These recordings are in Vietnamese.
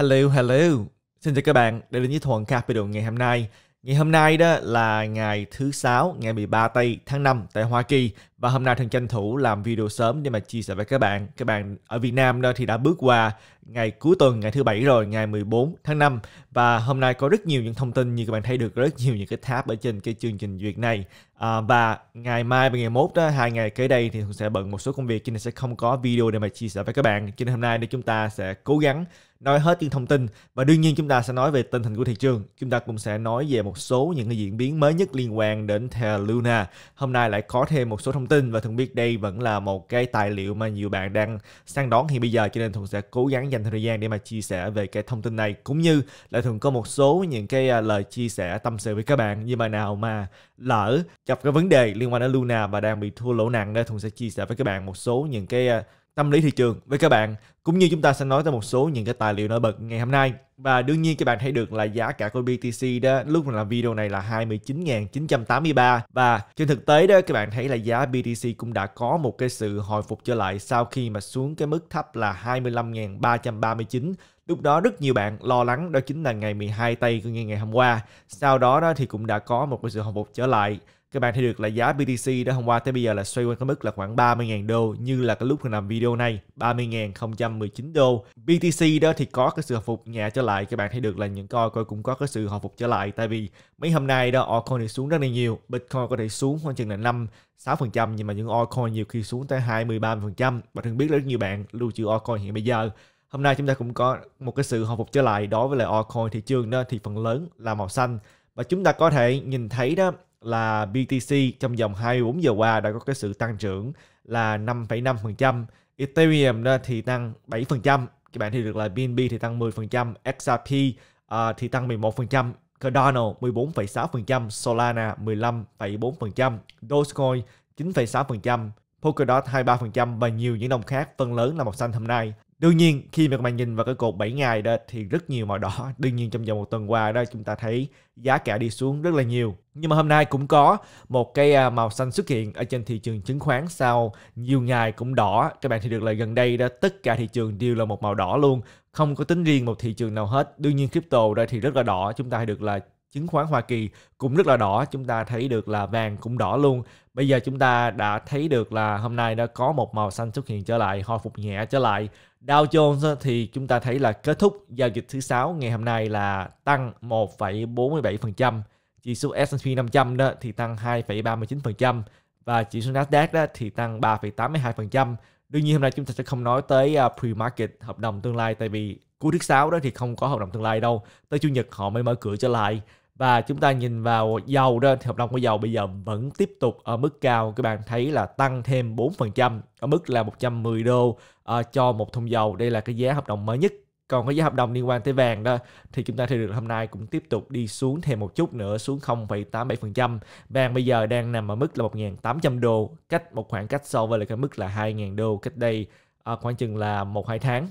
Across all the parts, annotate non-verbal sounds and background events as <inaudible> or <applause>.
Hello, hello. Xin chào các bạn đã đến với Thuận Capital ngày hôm nay. Ngày hôm nay đó là ngày thứ sáu, ngày 13 tây tháng 5 tại Hoa Kỳ và hôm nay thần tranh thủ làm video sớm để mà chia sẻ với các bạn. Các bạn ở Việt Nam đó thì đã bước qua ngày cuối tuần, ngày thứ bảy rồi, ngày 14 tháng 5 và hôm nay có rất nhiều những thông tin như các bạn thấy được rất nhiều những cái tab ở trên cái chương trình duyệt này à, và ngày mai và ngày mốt đó hai ngày kế đây thì thường sẽ bận một số công việc cho nên sẽ không có video để mà chia sẻ với các bạn. Cho nên hôm nay thì chúng ta sẽ cố gắng nói hết những thông tin và đương nhiên chúng ta sẽ nói về tình hình của thị trường chúng ta cũng sẽ nói về một số những cái diễn biến mới nhất liên quan đến Terra Luna hôm nay lại có thêm một số thông tin và thường biết đây vẫn là một cái tài liệu mà nhiều bạn đang săn đón hiện bây giờ cho nên thường sẽ cố gắng dành thời gian để mà chia sẻ về cái thông tin này cũng như là thường có một số những cái à, lời chia sẻ tâm sự với các bạn như bạn nào mà lỡ gặp cái vấn đề liên quan đến Luna và đang bị thua lỗ nặng đó thường sẽ chia sẻ với các bạn một số những cái à, tâm lý thị trường với các bạn cũng như chúng ta sẽ nói tới một số những cái tài liệu nổi bật ngày hôm nay và đương nhiên các bạn thấy được là giá cả của BTC đó lúc mà làm video này là 29.983 và trên thực tế đó các bạn thấy là giá BTC cũng đã có một cái sự hồi phục trở lại sau khi mà xuống cái mức thấp là 25.339 Lúc đó rất nhiều bạn lo lắng đó chính là ngày 12 tây của ngày hôm qua. Sau đó đó thì cũng đã có một cái sự hồi phục trở lại các bạn thấy được là giá BTC đã hôm qua tới bây giờ là xoay quanh cái mức là khoảng 30.000 đô như là cái lúc mình làm video này 30.019 đô BTC đó thì có cái sự hồi phục nhẹ trở lại các bạn thấy được là những coi coi cũng có cái sự hồi phục trở lại tại vì mấy hôm nay đó altcoin thì xuống rất là nhiều Bitcoin có thể xuống khoảng chừng là 5 6% nhưng mà những altcoin nhiều khi xuống tới phần trăm và thường biết rất nhiều bạn lưu trữ altcoin hiện bây giờ hôm nay chúng ta cũng có một cái sự hồi phục trở lại đối với lại altcoin thị trường đó thì phần lớn là màu xanh và chúng ta có thể nhìn thấy đó là BTC trong vòng 24 giờ qua đã có cái sự tăng trưởng là 5,5%, Ethereum đó thì tăng 7%, các bạn thì được là BNB thì tăng 10%, XRP uh, thì tăng 11%, Cardano 14,6%, Solana 15,4%, Dogecoin 9,6%, Polkadot 23% và nhiều những đồng khác phần lớn là màu xanh hôm nay đương nhiên khi mà các bạn nhìn vào cái cột 7 ngày đó thì rất nhiều màu đỏ <laughs> đương nhiên trong vòng một tuần qua đó chúng ta thấy giá cả đi xuống rất là nhiều nhưng mà hôm nay cũng có một cái à, màu xanh xuất hiện ở trên thị trường chứng khoán sau nhiều ngày cũng đỏ các bạn thì được là gần đây đó tất cả thị trường đều là một màu đỏ luôn không có tính riêng một thị trường nào hết đương nhiên crypto đây thì rất là đỏ chúng ta được là chứng khoán Hoa Kỳ cũng rất là đỏ chúng ta thấy được là vàng cũng đỏ luôn bây giờ chúng ta đã thấy được là hôm nay đã có một màu xanh xuất hiện trở lại hồi phục nhẹ trở lại Dow Jones thì chúng ta thấy là kết thúc giao dịch thứ sáu ngày hôm nay là tăng 1,47%, chỉ số S&P 500 đó thì tăng 2,39% và chỉ số Nasdaq đó thì tăng 3,82%. Đương nhiên hôm nay chúng ta sẽ không nói tới à, pre-market hợp đồng tương lai tại vì cuối thứ sáu đó thì không có hợp đồng tương lai đâu. Tới chủ nhật họ mới mở cửa trở lại và chúng ta nhìn vào dầu đó thì hợp đồng của dầu bây giờ vẫn tiếp tục ở mức cao các bạn thấy là tăng thêm 4% ở mức là 110 đô uh, cho một thùng dầu đây là cái giá hợp đồng mới nhất còn cái giá hợp đồng liên quan tới vàng đó thì chúng ta thấy được hôm nay cũng tiếp tục đi xuống thêm một chút nữa xuống 0,87%. Vàng bây giờ đang nằm ở mức là 1.800 đô, cách một khoảng cách so với lại cái mức là 2.000 đô cách đây à, khoảng chừng là 1-2 tháng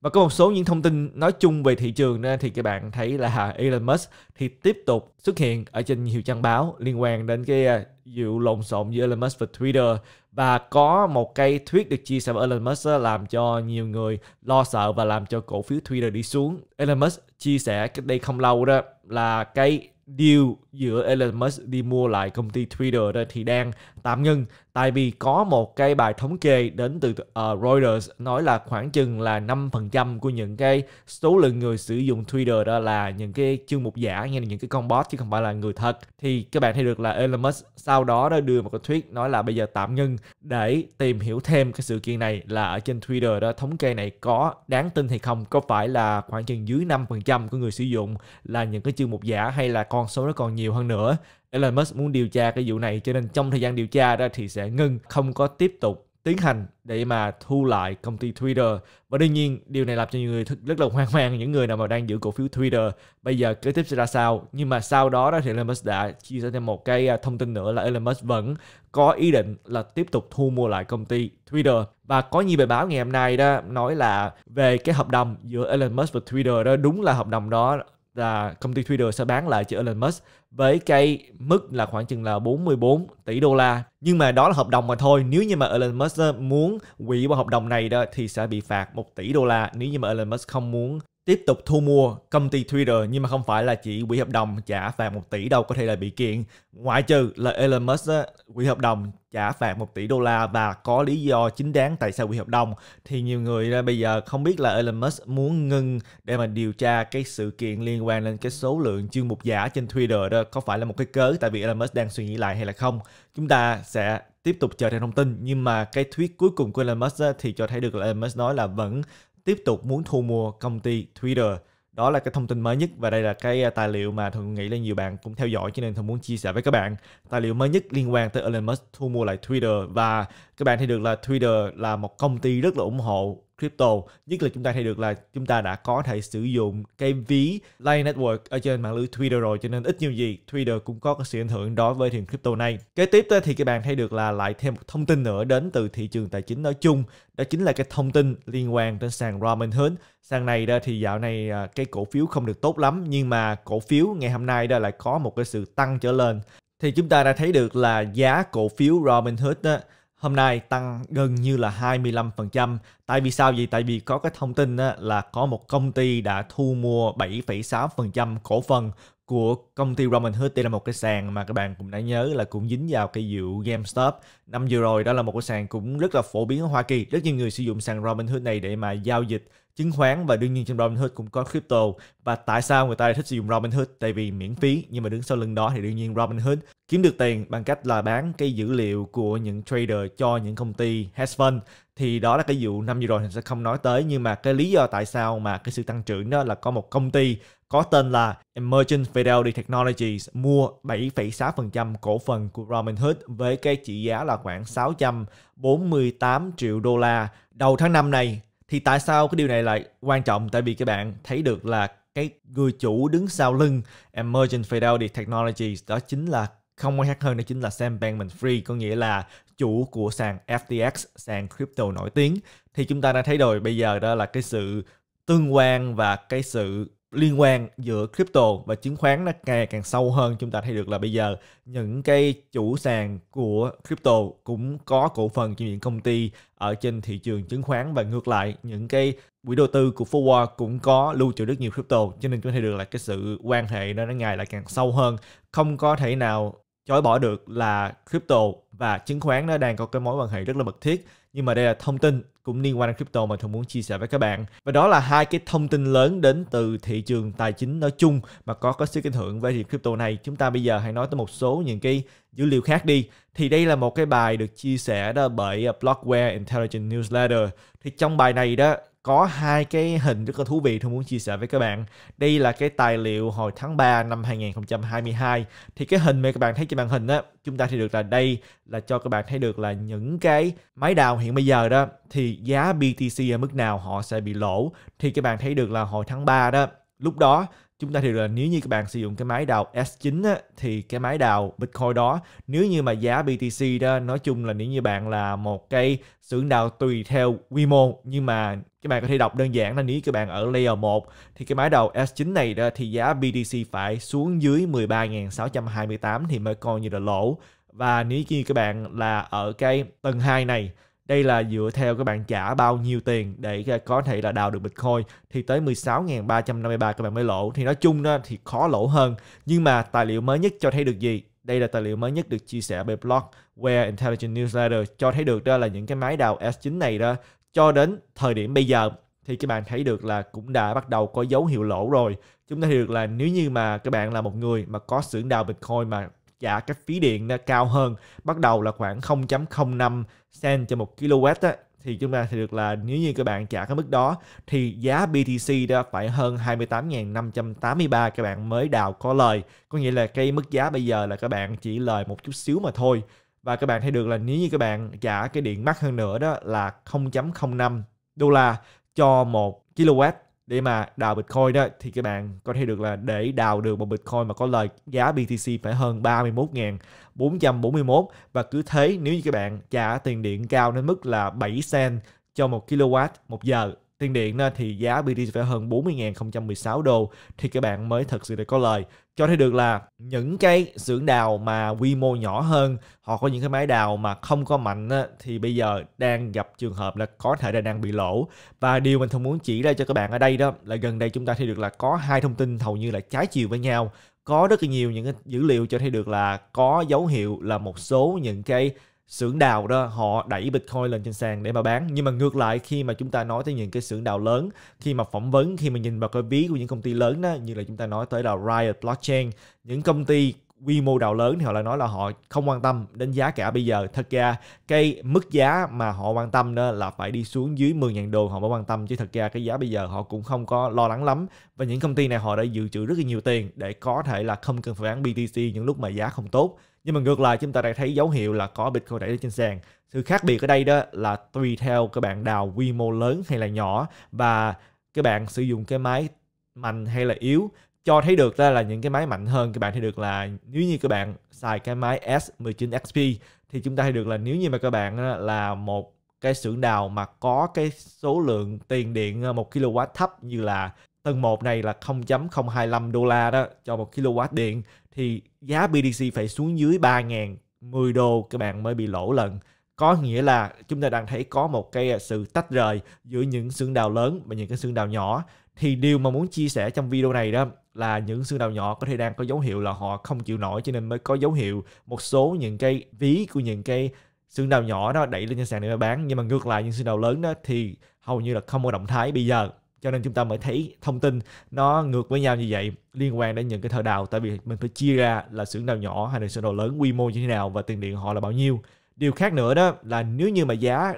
và có một số những thông tin nói chung về thị trường nên thì các bạn thấy là Elon Musk thì tiếp tục xuất hiện ở trên nhiều trang báo liên quan đến cái à, vụ lộn xộn giữa Elon Musk và Twitter và có một cái thuyết được chia sẻ bởi Elon Musk làm cho nhiều người lo sợ và làm cho cổ phiếu Twitter đi xuống. Elon Musk chia sẻ cách đây không lâu đó là cái deal giữa Elon Musk đi mua lại công ty Twitter đó thì đang tạm ngưng tại vì có một cái bài thống kê đến từ uh, Reuters nói là khoảng chừng là 5% của những cái số lượng người sử dụng Twitter đó là những cái chương mục giả như là những cái con bot chứ không phải là người thật thì các bạn thấy được là Elon Musk sau đó đã đưa một cái tweet nói là bây giờ tạm ngưng để tìm hiểu thêm cái sự kiện này là ở trên Twitter đó thống kê này có đáng tin hay không có phải là khoảng chừng dưới 5% của người sử dụng là những cái chương mục giả hay là con số nó còn nhiều hơn nữa. Elon Musk muốn điều tra cái vụ này cho nên trong thời gian điều tra ra thì sẽ ngưng, không có tiếp tục tiến hành để mà thu lại công ty Twitter. Và đương nhiên điều này làm cho nhiều người rất là hoang mang những người nào mà đang giữ cổ phiếu Twitter bây giờ kế tiếp sẽ ra sao. Nhưng mà sau đó đó thì Elon Musk đã chia sẻ thêm một cái à, thông tin nữa là Elon Musk vẫn có ý định là tiếp tục thu mua lại công ty Twitter. Và có nhiều bài báo ngày hôm nay đó nói là về cái hợp đồng giữa Elon Musk và Twitter đó đúng là hợp đồng đó là công ty Twitter sẽ bán lại cho Elon Musk với cái mức là khoảng chừng là 44 tỷ đô la. Nhưng mà đó là hợp đồng mà thôi. Nếu như mà Elon Musk muốn hủy bỏ hợp đồng này đó thì sẽ bị phạt 1 tỷ đô la nếu như mà Elon Musk không muốn tiếp tục thu mua công ty Twitter nhưng mà không phải là chỉ quỹ hợp đồng trả phạt 1 tỷ đâu có thể là bị kiện ngoại trừ là Elon Musk á, quỹ hợp đồng trả phạt 1 tỷ đô la và có lý do chính đáng tại sao quỹ hợp đồng thì nhiều người bây giờ không biết là Elon Musk muốn ngưng để mà điều tra cái sự kiện liên quan đến cái số lượng chương mục giả trên Twitter đó có phải là một cái cớ tại vì Elon Musk đang suy nghĩ lại hay là không chúng ta sẽ tiếp tục chờ thêm thông tin nhưng mà cái thuyết cuối cùng của Elon Musk thì cho thấy được là Elon Musk nói là vẫn tiếp tục muốn thu mua công ty Twitter. Đó là cái thông tin mới nhất và đây là cái à, tài liệu mà thường nghĩ là nhiều bạn cũng theo dõi cho nên thường muốn chia sẻ với các bạn. Tài liệu mới nhất liên quan tới Elon Musk thu mua lại Twitter và các bạn thấy được là Twitter là một công ty rất là ủng hộ crypto nhất là chúng ta thấy được là chúng ta đã có thể sử dụng cái ví Lightning Network ở trên mạng lưới Twitter rồi cho nên ít nhiều gì Twitter cũng có sự ảnh hưởng đối với thị trường crypto này kế tiếp thì các bạn thấy được là lại thêm một thông tin nữa đến từ thị trường tài chính nói chung đó chính là cái thông tin liên quan đến sàn Robinhood sàn này đó thì dạo này à, cái cổ phiếu không được tốt lắm nhưng mà cổ phiếu ngày hôm nay đó lại có một cái sự tăng trở lên thì chúng ta đã thấy được là giá cổ phiếu Robinhood đó, hôm nay tăng gần như là 25%. Tại vì sao vậy? Tại vì có cái thông tin là có một công ty đã thu mua 7,6% cổ phần của công ty Roman Hood đây là một cái sàn mà các bạn cũng đã nhớ là cũng dính vào cái vụ GameStop năm vừa rồi đó là một cái sàn cũng rất là phổ biến ở Hoa Kỳ rất nhiều người sử dụng sàn Robin Hood này để mà giao dịch chứng khoán và đương nhiên trên Robin Hood cũng có crypto và tại sao người ta lại thích sử dụng Robin Hood tại vì miễn phí nhưng mà đứng sau lưng đó thì đương nhiên Robin Hood kiếm được tiền bằng cách là bán cái dữ liệu của những trader cho những công ty hedge fund thì đó là cái vụ năm vừa rồi mình sẽ không nói tới nhưng mà cái lý do tại sao mà cái sự tăng trưởng đó là có một công ty có tên là emerging Fidelity Technologies mua 7,6% cổ phần của Robinhood với cái trị giá là khoảng 648 triệu đô la đầu tháng năm này. Thì tại sao cái điều này lại quan trọng? Tại vì các bạn thấy được là cái người chủ đứng sau lưng emerging Fidelity Technologies đó chính là không ai khác hơn đó chính là Sam Bankman-Fried có nghĩa là chủ của sàn FTX, sàn crypto nổi tiếng thì chúng ta đã thấy rồi bây giờ đó là cái sự tương quan và cái sự liên quan giữa crypto và chứng khoán nó ngày càng sâu hơn chúng ta thấy được là bây giờ những cái chủ sàn của crypto cũng có cổ phần trong những công ty ở trên thị trường chứng khoán và ngược lại những cái quỹ đầu tư của Forward cũng có lưu trữ rất nhiều crypto cho nên chúng ta thấy được là cái sự quan hệ nó nó ngày lại càng sâu hơn không có thể nào chối bỏ được là crypto và chứng khoán nó đang có cái mối quan hệ rất là mật thiết nhưng mà đây là thông tin cũng liên quan đến crypto mà thường muốn chia sẻ với các bạn và đó là hai cái thông tin lớn đến từ thị trường tài chính nói chung mà có có sức ảnh hưởng về thị crypto này chúng ta bây giờ hãy nói tới một số những cái dữ liệu khác đi thì đây là một cái bài được chia sẻ đó bởi Blogware Intelligent Newsletter thì trong bài này đó có hai cái hình rất là thú vị tôi muốn chia sẻ với các bạn. Đây là cái tài liệu hồi tháng 3 năm 2022. Thì cái hình mà các bạn thấy trên màn hình á, chúng ta thì được là đây là cho các bạn thấy được là những cái máy đào hiện bây giờ đó thì giá BTC ở mức nào họ sẽ bị lỗ. Thì các bạn thấy được là hồi tháng 3 đó, lúc đó chúng ta thì là nếu như các bạn sử dụng cái máy đào S9 á, thì cái máy đào Bitcoin đó nếu như mà giá BTC đó nói chung là nếu như bạn là một cái xưởng đào tùy theo quy mô nhưng mà các bạn có thể đọc đơn giản là nếu các bạn ở layer 1 thì cái máy đào S9 này đó thì giá BTC phải xuống dưới 13.628 thì mới coi như là lỗ và nếu như các bạn là ở cái tầng 2 này đây là dựa theo các bạn trả bao nhiêu tiền để có thể là đào được Bitcoin thì tới 16.353 các bạn mới lỗ. Thì nói chung đó, thì khó lỗ hơn. Nhưng mà tài liệu mới nhất cho thấy được gì? Đây là tài liệu mới nhất được chia sẻ bởi blog Where Intelligent Newsletter cho thấy được đó là những cái máy đào S9 này đó cho đến thời điểm bây giờ thì các bạn thấy được là cũng đã bắt đầu có dấu hiệu lỗ rồi. Chúng ta thấy được là nếu như mà các bạn là một người mà có xưởng đào Bitcoin mà trả cái phí điện nó cao hơn bắt đầu là khoảng 0.05 cent cho một kW á, thì chúng ta thì được là nếu như các bạn trả cái mức đó thì giá BTC đó phải hơn 28.583 các bạn mới đào có lời có nghĩa là cái mức giá bây giờ là các bạn chỉ lời một chút xíu mà thôi và các bạn thấy được là nếu như các bạn trả cái điện mắc hơn nữa đó là 0.05 đô la cho một kW để mà đào Bitcoin đó thì các bạn có thể được là để đào được một Bitcoin mà có lời giá BTC phải hơn 31.441 và cứ thế nếu như các bạn trả tiền điện cao đến mức là 7 cent cho 1 kW một giờ tiền điện thì giá BTC phải hơn 40.016 đô thì các bạn mới thật sự để có lời cho thấy được là những cái xưởng đào mà quy mô nhỏ hơn họ có những cái máy đào mà không có mạnh thì bây giờ đang gặp trường hợp là có thể là đang bị lỗ và điều mình không muốn chỉ ra cho các bạn ở đây đó là gần đây chúng ta thấy được là có hai thông tin hầu như là trái chiều với nhau có rất là nhiều những cái dữ liệu cho thấy được là có dấu hiệu là một số những cái xưởng đào đó họ đẩy Bitcoin lên trên sàn để mà bán nhưng mà ngược lại khi mà chúng ta nói tới những cái xưởng đào lớn khi mà phỏng vấn khi mà nhìn vào cái ví của những công ty lớn đó như là chúng ta nói tới là Riot Blockchain những công ty quy mô đào lớn thì họ lại nói là họ không quan tâm đến giá cả bây giờ thật ra cái mức giá mà họ quan tâm đó là phải đi xuống dưới 10.000 đô họ mới quan tâm chứ thật ra cái giá bây giờ họ cũng không có lo lắng lắm và những công ty này họ đã dự trữ rất là nhiều tiền để có thể là không cần phải bán BTC những lúc mà giá không tốt nhưng mà ngược lại chúng ta đã thấy dấu hiệu là có Bitcoin đẩy trên sàn sự khác biệt ở đây đó là tùy theo các bạn đào quy mô lớn hay là nhỏ và các bạn sử dụng cái máy mạnh hay là yếu cho thấy được ra là những cái máy mạnh hơn các bạn thấy được là nếu như các bạn xài cái máy S19 XP thì chúng ta thấy được là nếu như mà các bạn là một cái xưởng đào mà có cái số lượng tiền điện 1 ờ, kW thấp như là tầng 1 này là 0.025 đô la đó cho 1 kW điện thì giá BTC phải xuống dưới 3.000 10 đô các bạn mới bị lỗ lần có nghĩa là chúng ta đang thấy có một cái à, sự tách rời giữa những xương đào lớn và những cái xương đào nhỏ thì điều mà muốn chia sẻ trong video này đó là những xương đào nhỏ có thể đang có dấu hiệu là họ không chịu nổi cho nên mới có dấu hiệu một số những cái ví của những cái xương đào nhỏ đó đẩy lên trên sàn để bán nhưng mà ngược lại những xương đào lớn đó thì hầu như là không có động thái bây giờ cho nên chúng ta mới thấy thông tin nó ngược với nhau như vậy liên quan đến những cái thợ đào tại vì mình phải chia ra là xưởng đào nhỏ hay là xưởng đào lớn quy mô như thế nào và tiền điện họ là bao nhiêu điều khác nữa đó là nếu như mà giá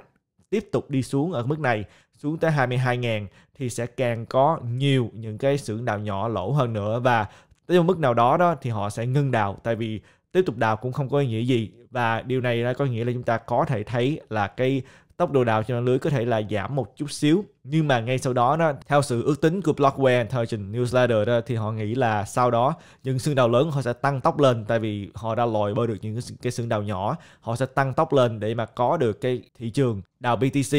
tiếp tục đi xuống ở mức này xuống tới 22.000 thì sẽ càng có nhiều những cái xưởng đào nhỏ lỗ hơn nữa và tới một mức nào đó đó thì họ sẽ ngưng đào tại vì tiếp tục đào cũng không có ý nghĩa gì và điều này nó có nghĩa là chúng ta có thể thấy là cái tốc độ đào cho lưới có thể là giảm một chút xíu nhưng mà ngay sau đó đó theo sự ước tính của Blockware Intelligent Newsletter đó thì họ nghĩ là sau đó những xương đào lớn họ sẽ tăng tốc lên tại vì họ đã lòi bơi được những cái xương đào nhỏ họ sẽ tăng tốc lên để mà có được cái thị trường đào BTC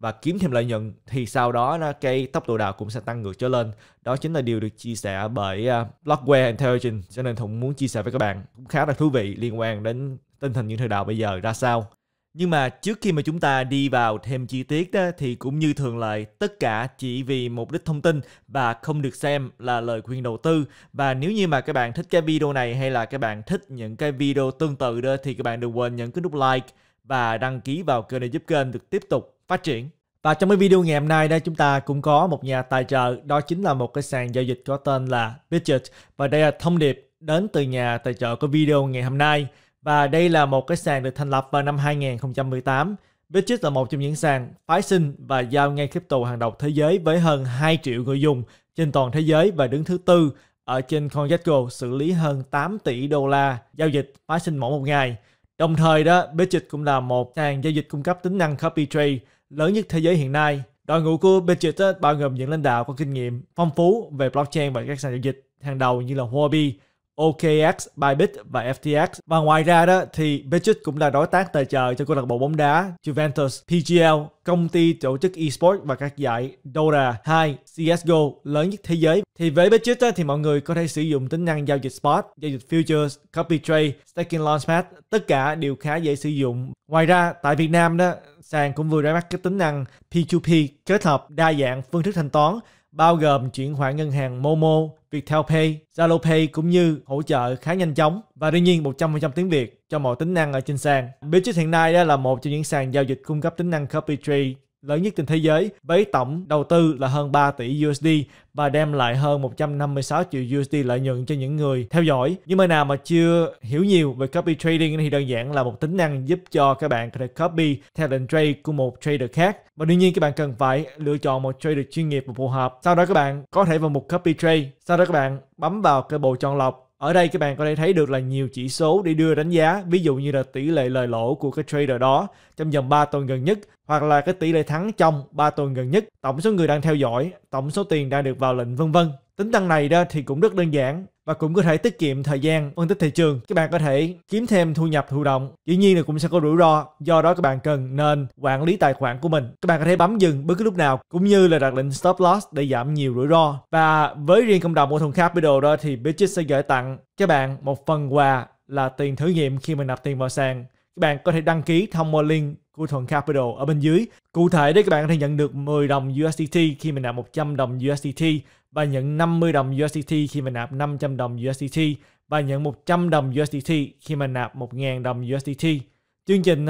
và kiếm thêm lợi nhuận thì sau đó nó cái tốc độ đào cũng sẽ tăng ngược trở lên đó chính là điều được chia sẻ bởi à, Blockware Intelligence cho nên thùng muốn chia sẻ với các bạn cũng khá là thú vị liên quan đến tình hình những thời đào bây giờ ra sao nhưng mà trước khi mà chúng ta đi vào thêm chi tiết đó, thì cũng như thường lệ, tất cả chỉ vì mục đích thông tin và không được xem là lời khuyên đầu tư. Và nếu như mà các bạn thích cái video này hay là các bạn thích những cái video tương tự đó thì các bạn đừng quên nhấn cái nút like và đăng ký vào kênh để giúp kênh được tiếp tục phát triển. Và trong cái video ngày hôm nay đây chúng ta cũng có một nhà tài trợ, đó chính là một cái sàn giao dịch có tên là Bitget Và đây là thông điệp đến từ nhà tài trợ của video ngày hôm nay. Và đây là một cái sàn được thành lập vào năm 2018. Bitget là một trong những sàn phái sinh và giao ngay crypto hàng đầu thế giới với hơn 2 triệu người dùng trên toàn thế giới và đứng thứ tư ở trên CoinGecko xử lý hơn 8 tỷ đô la giao dịch phái sinh mỗi một ngày. Đồng thời đó, Bitget cũng là một sàn giao dịch cung cấp tính năng copy trade lớn nhất thế giới hiện nay. Đội ngũ của Bitget bao gồm những lãnh đạo có kinh nghiệm phong phú về blockchain và các sàn giao dịch hàng đầu như là Huobi, OKX, Bybit và FTX. Và ngoài ra đó thì Bridget cũng là đối tác tài trợ cho câu lạc bộ bóng đá Juventus, PGL, công ty tổ chức esports và các giải Dota 2, CSGO lớn nhất thế giới. Thì với Bridget á, thì mọi người có thể sử dụng tính năng giao dịch spot, giao dịch futures, copy trade, staking launchpad, tất cả đều khá dễ sử dụng. Ngoài ra, tại Việt Nam đó, sàn cũng vừa ra mắt cái tính năng P2P kết hợp đa dạng phương thức thanh toán bao gồm chuyển khoản ngân hàng Momo, Viettel Pay, Zalo Pay cũng như hỗ trợ khá nhanh chóng và đương nhiên 100% tiếng Việt cho mọi tính năng ở trên sàn. Bitget hiện nay là một trong những sàn giao dịch cung cấp tính năng copy Trade lớn nhất trên thế giới với tổng đầu tư là hơn 3 tỷ USD và đem lại hơn 156 triệu USD lợi nhuận cho những người theo dõi. Nhưng mà nào mà chưa hiểu nhiều về copy trading thì đơn giản là một tính năng giúp cho các bạn có thể copy theo lệnh trade của một trader khác. Và đương nhiên các bạn cần phải lựa chọn một trader chuyên nghiệp và phù hợp. Sau đó các bạn có thể vào mục copy trade, sau đó các bạn bấm vào cái bộ chọn lọc ở đây các bạn có thể thấy được là nhiều chỉ số để đưa đánh giá, ví dụ như là tỷ lệ lời lỗ của cái trader đó trong vòng 3 tuần gần nhất hoặc là cái tỷ lệ thắng trong 3 tuần gần nhất, tổng số người đang theo dõi, tổng số tiền đang được vào lệnh vân vân. Tính năng này đó thì cũng rất đơn giản, và cũng có thể tiết kiệm thời gian phân tích thị trường các bạn có thể kiếm thêm thu nhập thụ động dĩ nhiên là cũng sẽ có rủi ro do đó các bạn cần nên quản lý tài khoản của mình các bạn có thể bấm dừng bất cứ lúc nào cũng như là đặt lệnh stop loss để giảm nhiều rủi ro và với riêng cộng đồng của thùng capital đó thì Bitchit sẽ gửi tặng các bạn một phần quà là tiền thử nghiệm khi mình nạp tiền vào sàn các bạn có thể đăng ký thông qua link của Thuận Capital ở bên dưới. Cụ thể đấy các bạn có thể nhận được 10 đồng USDT khi mình nạp 100 đồng USDT và nhận 50 đồng USDT khi mình nạp 500 đồng USDT. và nhận 100 đồng USDT khi mình nạp 1.000 đồng USDT. Chương trình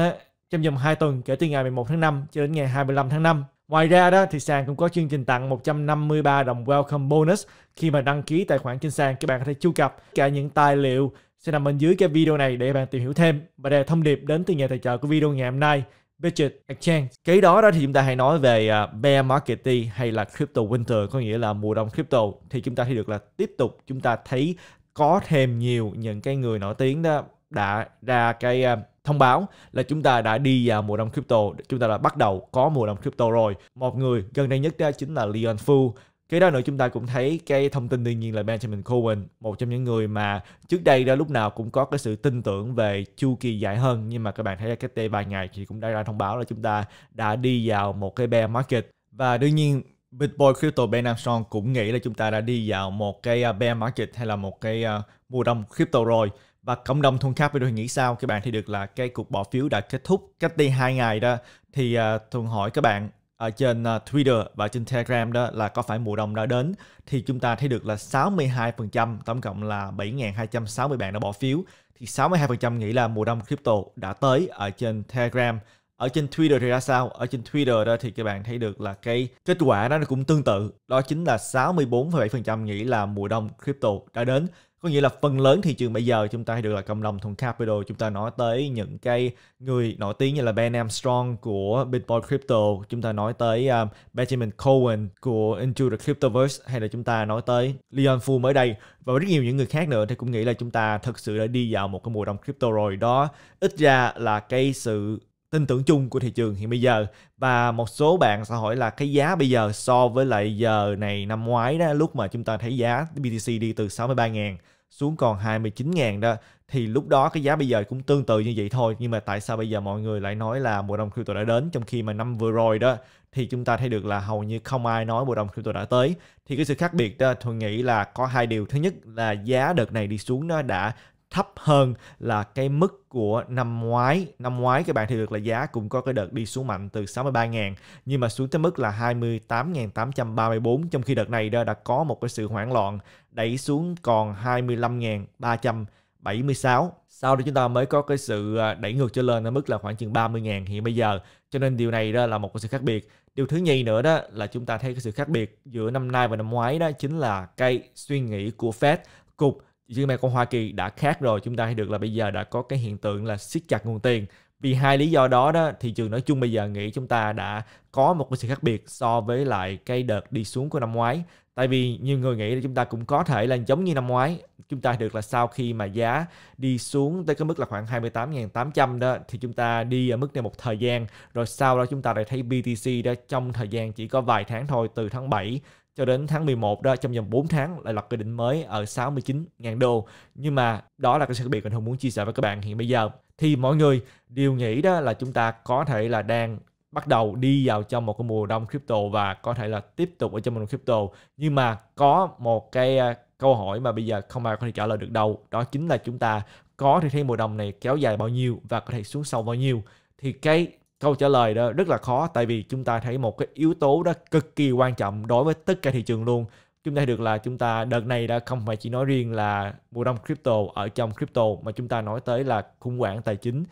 trong vòng 2 tuần kể từ ngày 11 tháng 5 cho đến ngày 25 tháng 5. Ngoài ra đó thì sàn cũng có chương trình tặng 153 đồng welcome bonus khi mà đăng ký tài khoản trên sàn các bạn có thể truy cập cả những tài liệu sẽ nằm bên dưới cái video này để bạn tìm hiểu thêm và đây là thông điệp đến từ nhà tài trợ của video ngày hôm nay. Budget Exchange. Cái đó đó thì chúng ta hay nói về à, bear market hay là crypto winter có nghĩa là mùa đông crypto thì chúng ta thấy được là tiếp tục chúng ta thấy có thêm nhiều những cái người nổi tiếng đó đã ra cái à, thông báo là chúng ta đã đi vào mùa đông crypto, chúng ta đã bắt đầu có mùa đông crypto rồi. Một người gần đây nhất đó chính là Leon Fu cái đó nữa chúng ta cũng thấy cái thông tin đương nhiên là Benjamin Cohen một trong những người mà trước đây đó lúc nào cũng có cái sự tin tưởng về chu kỳ dài hơn nhưng mà các bạn thấy là cách đây vài ngày thì cũng đã ra thông báo là chúng ta đã đi vào một cái bear market và đương nhiên Bitboy Crypto Ben Armstrong cũng nghĩ là chúng ta đã đi vào một cái à, bear market hay là một cái à, mùa đông crypto rồi và cộng đồng thuần khác với nghĩ sao các bạn thì được là cái cuộc bỏ phiếu đã kết thúc cách đây hai ngày đó thì uh, à, thuần hỏi các bạn ở ờ, trên ờ, Twitter và trên Telegram đó là có phải mùa đông đã đến thì chúng ta thấy được là 62% tổng cộng là 7.260 bạn đã bỏ phiếu thì 62% nghĩ là mùa đông crypto đã tới ở trên Telegram ở trên Twitter thì ra sao? Ở trên Twitter đó thì các bạn thấy được là cái kết quả đó nó cũng tương tự. Đó chính là 64,7% nghĩ là mùa đông crypto đã đến có nghĩa là phần lớn thị trường bây giờ chúng ta được là cộng đồng thùng capital chúng ta nói tới những cái người nổi tiếng như là Ben Armstrong của Bitboy Crypto chúng ta nói tới um, Benjamin Cohen của Into the Cryptoverse hay là chúng ta nói tới Leon Fu mới đây và rất nhiều những người khác nữa thì cũng nghĩ là chúng ta thực sự đã đi vào một cái mùa đông crypto rồi đó ít ra là cái sự tin tưởng chung của thị trường hiện bây giờ và một số bạn sẽ hỏi là cái giá bây giờ so với lại giờ này năm ngoái đó lúc mà chúng ta thấy giá BTC đi từ 63.000 xuống còn 29.000 đó thì lúc đó cái giá bây giờ cũng tương tự như vậy thôi nhưng mà tại sao bây giờ mọi người lại nói là mùa đông crypto đã đến trong khi mà năm vừa rồi đó thì chúng ta thấy được là hầu như không ai nói mùa đông crypto đã tới thì cái sự khác biệt đó tôi nghĩ là có hai điều thứ nhất là giá đợt này đi xuống nó đã thấp hơn là cái mức của năm ngoái. Năm ngoái các bạn thì được là giá cũng có cái đợt đi xuống mạnh từ 63.000 nhưng mà xuống tới mức là 28.834 trong khi đợt này đó đã có một cái sự hoảng loạn đẩy xuống còn 25.376. Sau đó chúng ta mới có cái sự à, đẩy ngược trở lên ở mức là khoảng chừng 30.000 hiện bây giờ. Cho nên điều này đó là một cái sự khác biệt. Điều thứ nhì nữa đó là chúng ta thấy cái sự khác biệt giữa năm nay và năm ngoái đó chính là cái suy nghĩ của Fed cục Chứ mẹ của Hoa Kỳ đã khác rồi chúng ta thấy được là bây giờ đã có cái hiện tượng là siết chặt nguồn tiền vì hai lý do đó đó thị trường nói chung bây giờ nghĩ chúng ta đã có một cái sự khác biệt so với lại cái đợt đi xuống của năm ngoái tại vì nhiều người nghĩ là chúng ta cũng có thể là giống như năm ngoái chúng ta được là sau khi mà giá đi xuống tới cái mức là khoảng 28.800 đó thì chúng ta đi ở mức này một thời gian rồi sau đó chúng ta lại thấy BTC đó trong thời gian chỉ có vài tháng thôi từ tháng 7 cho đến tháng 11 đó trong vòng 4 tháng lại lập quy định mới ở 69.000 đô nhưng mà đó là cái sự biệt mình không muốn chia sẻ với các bạn hiện bây giờ thì mọi người đều nghĩ đó là chúng ta có thể là đang bắt đầu đi vào trong một cái mùa đông crypto và có thể là tiếp tục ở trong mùa đông crypto nhưng mà có một cái à, câu hỏi mà bây giờ không ai có thể trả lời được đâu đó chính là chúng ta có thể thấy mùa đông này kéo dài bao nhiêu và có thể xuống sâu bao nhiêu thì cái câu trả lời đó rất là khó tại vì chúng ta thấy một cái yếu tố đó cực kỳ quan trọng đối với tất cả thị trường luôn chúng ta được là chúng ta đợt này đã không phải chỉ nói riêng là mùa đông crypto ở trong crypto mà chúng ta nói tới là khủng hoảng tài chính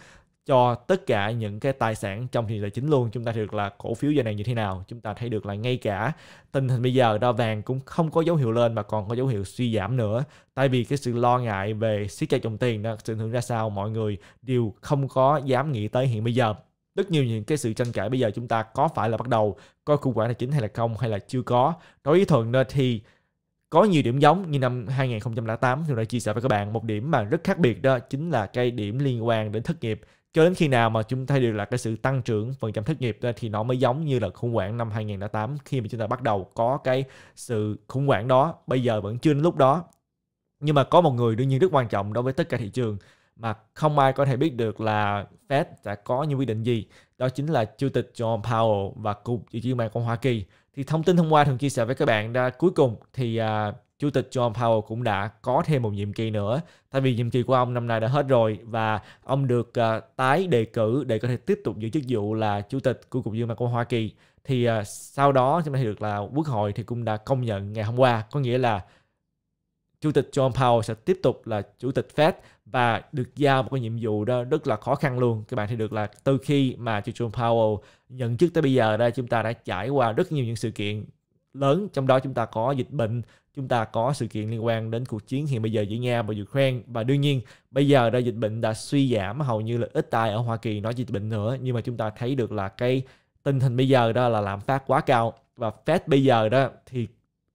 cho tất cả những cái tài sản trong thị trường tài chính luôn chúng ta được là cổ phiếu giờ này như thế nào chúng ta thấy được là ngay cả tình hình bây giờ đo vàng cũng không có dấu hiệu lên mà còn có dấu hiệu suy giảm nữa tại vì cái sự lo ngại về siết chặt dòng tiền đó sự hưởng ra sao mọi người đều không có dám nghĩ tới hiện bây giờ rất nhiều những cái sự tranh cãi bây giờ chúng ta có phải là bắt đầu coi khủng hoảng tài chính hay là không hay là chưa có đối với thuận thì có nhiều điểm giống như năm 2008 thì đã chia sẻ với các bạn một điểm mà rất khác biệt đó chính là cái điểm liên quan đến thất nghiệp cho đến khi nào mà chúng ta thấy được là cái sự tăng trưởng phần trăm thất nghiệp đó, thì nó mới giống như là khủng hoảng năm 2008 khi mà chúng ta bắt đầu có cái sự khủng hoảng đó bây giờ vẫn chưa đến lúc đó nhưng mà có một người đương nhiên rất quan trọng đối với tất cả thị trường mà không ai có thể biết được là Fed sẽ có những quy định gì. Đó chính là Chủ tịch John Powell và Cục Dự trữ Liên của Hoa Kỳ. Thì thông tin hôm qua thường chia sẻ với các bạn đã cuối cùng thì uh, Chủ tịch John Powell cũng đã có thêm một nhiệm kỳ nữa. Tại vì nhiệm kỳ của ông năm nay đã hết rồi và ông được uh, tái đề cử để có thể tiếp tục giữ chức vụ là Chủ tịch của Cục Dự trữ của Hoa Kỳ. Thì uh, sau đó chúng ta được là Quốc hội thì cũng đã công nhận ngày hôm qua, có nghĩa là Chủ tịch John Powell sẽ tiếp tục là chủ tịch Fed và được giao một cái nhiệm vụ đó rất là khó khăn luôn. Các bạn thì được là từ khi mà chú John Powell nhận chức tới bây giờ đây chúng ta đã trải qua rất nhiều những sự kiện lớn trong đó chúng ta có dịch bệnh chúng ta có sự kiện liên quan đến cuộc chiến hiện bây giờ giữa Nga và Ukraine và đương nhiên bây giờ đây dịch bệnh đã suy giảm hầu như là ít ai ở Hoa Kỳ nói dịch bệnh nữa nhưng mà chúng ta thấy được là cái tình hình bây giờ đó là lạm phát quá cao và Fed bây giờ đó thì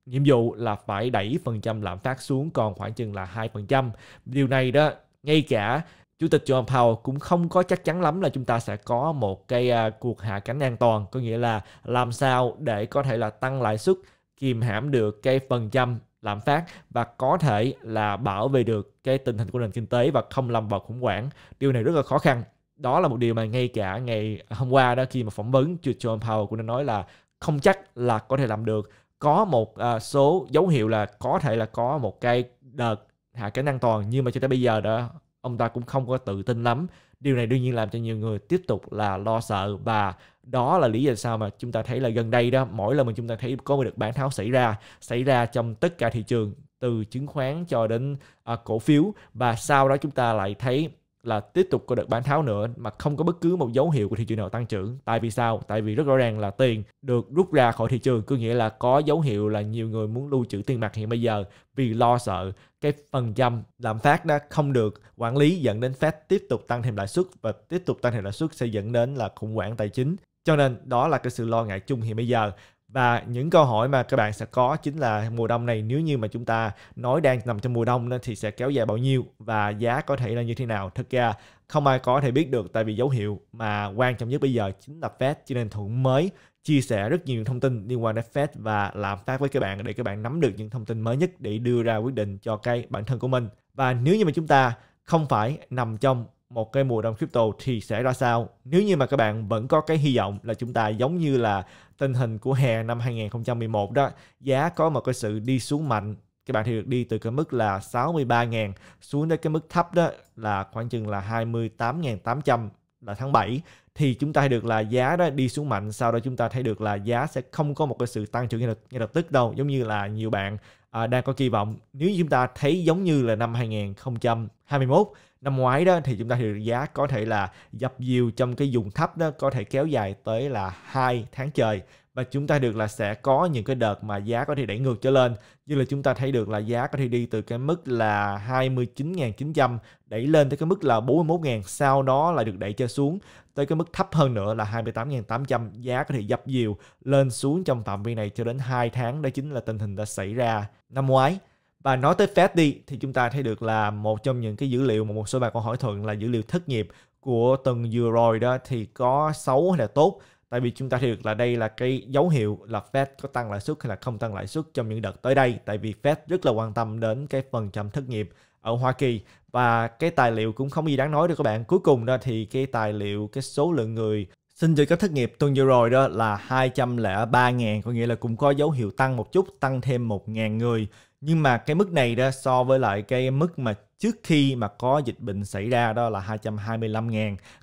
nhiệm vụ là phải đẩy phần trăm lạm phát xuống còn khoảng chừng là 2%. Điều này đó, ngay cả Chủ tịch Jerome Powell cũng không có chắc chắn lắm là chúng ta sẽ có một cái à, cuộc hạ cánh an toàn, có nghĩa là làm sao để có thể là tăng lãi suất kìm hãm được cái phần trăm lạm phát và có thể là bảo vệ được cái tình hình của nền kinh tế và không lâm vào khủng hoảng. Điều này rất là khó khăn. Đó là một điều mà ngay cả ngày hôm qua đó khi mà phỏng vấn Chủ tịch Jerome Powell cũng đã nói là không chắc là có thể làm được có một uh, số dấu hiệu là có thể là có một cái đợt hạ cánh an toàn nhưng mà cho tới bây giờ đó ông ta cũng không có tự tin lắm điều này đương nhiên làm cho nhiều người tiếp tục là lo sợ và đó là lý do sao mà chúng ta thấy là gần đây đó mỗi lần mà chúng ta thấy có một đợt bán tháo xảy ra xảy ra trong tất cả thị trường từ chứng khoán cho đến uh, cổ phiếu và sau đó chúng ta lại thấy là tiếp tục có đợt bán tháo nữa mà không có bất cứ một dấu hiệu của thị trường nào tăng trưởng. Tại vì sao? Tại vì rất rõ ràng là tiền được rút ra khỏi thị trường, có nghĩa là có dấu hiệu là nhiều người muốn lưu trữ tiền mặt hiện bây giờ vì lo sợ cái phần trăm lạm phát đã không được quản lý dẫn đến Fed tiếp tục tăng thêm lãi suất và tiếp tục tăng thêm lãi suất sẽ dẫn đến là khủng hoảng tài chính. Cho nên đó là cái sự lo ngại chung hiện bây giờ và những câu hỏi mà các bạn sẽ có chính là mùa đông này nếu như mà chúng ta nói đang nằm trong mùa đông thì sẽ kéo dài bao nhiêu và giá có thể là như thế nào thực ra không ai có thể biết được tại vì dấu hiệu mà quan trọng nhất bây giờ chính là Fed cho nên Thuận mới chia sẻ rất nhiều thông tin liên quan đến Fed và làm phát với các bạn để các bạn nắm được những thông tin mới nhất để đưa ra quyết định cho cái bản thân của mình và nếu như mà chúng ta không phải nằm trong một cái mùa đông crypto thì sẽ ra sao nếu như mà các bạn vẫn có cái hy vọng là chúng ta giống như là tình hình của hè năm 2011 đó giá có một cái sự đi xuống mạnh các bạn thì được đi từ cái mức là 63.000 xuống đến cái mức thấp đó là khoảng chừng là 28.800 là tháng 7 thì chúng ta thấy được là giá đó đi xuống mạnh sau đó chúng ta thấy được là giá sẽ không có một cái sự tăng trưởng ngay lập, ngay lập tức đâu giống như là nhiều bạn à, đang có kỳ vọng nếu chúng ta thấy giống như là năm 2021 năm ngoái đó thì chúng ta được giá có thể là dập dìu trong cái vùng thấp đó có thể kéo dài tới là hai tháng trời và chúng ta được là sẽ có những cái đợt mà giá có thể đẩy ngược trở lên như là chúng ta thấy được là giá có thể đi từ cái mức là 29.900 đẩy lên tới cái mức là 41.000 sau đó là được đẩy cho xuống tới cái mức thấp hơn nữa là 28.800 giá có thể dập dìu lên xuống trong phạm vi này cho đến 2 tháng đó chính là tình hình đã xảy ra năm ngoái và nói tới Fed đi thì chúng ta thấy được là một trong những cái dữ liệu mà một số bạn còn hỏi thuận là dữ liệu thất nghiệp của tuần vừa rồi đó thì có xấu hay là tốt tại vì chúng ta thấy được là đây là cái dấu hiệu là Fed có tăng lãi suất hay là không tăng lãi suất trong những đợt tới đây tại vì Fed rất là quan tâm đến cái phần trăm thất nghiệp ở Hoa Kỳ và cái tài liệu cũng không gì đáng nói đâu các bạn cuối cùng đó thì cái tài liệu cái số lượng người xin trợ cấp thất nghiệp tuần vừa rồi đó là 203.000 có nghĩa là cũng có dấu hiệu tăng một chút tăng thêm 1.000 người nhưng mà cái mức này đó so với lại cái mức mà trước khi mà có dịch bệnh xảy ra đó là 225 000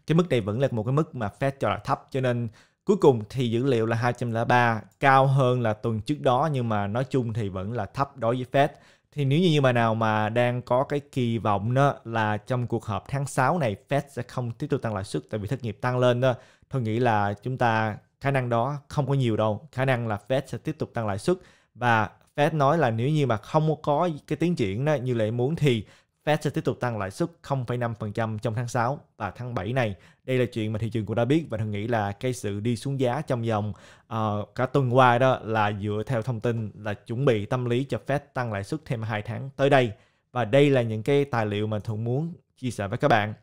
cái mức này vẫn là một cái mức mà Fed cho là thấp cho nên cuối cùng thì dữ liệu là 203 cao hơn là tuần trước đó nhưng mà nói chung thì vẫn là thấp đối với Fed thì nếu như mà nào mà đang có cái kỳ vọng đó là trong cuộc họp tháng 6 này Fed sẽ không tiếp tục tăng lãi suất tại vì thất nghiệp tăng lên đó tôi nghĩ là chúng ta khả năng đó không có nhiều đâu khả năng là Fed sẽ tiếp tục tăng lãi suất và Fed nói là nếu như mà không có cái tiến triển đó như lệ muốn thì Fed sẽ tiếp tục tăng lãi suất 0,5% trong tháng 6 và tháng 7 này. Đây là chuyện mà thị trường cũng đã biết và tôi nghĩ là cái sự đi xuống giá trong vòng uh, cả tuần qua đó là dựa theo thông tin là chuẩn bị tâm lý cho Fed tăng lãi suất thêm 2 tháng tới đây. Và đây là những cái tài liệu mà Thuận muốn chia sẻ với các bạn.